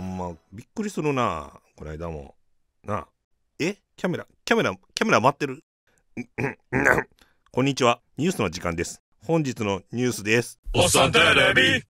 ほんま、びっくりするな。こないだも。なえキャメラ、キャメラ、キャメラ待ってる こんにちは。ニュースの時間です。本日のニュースです。おっさんテレビ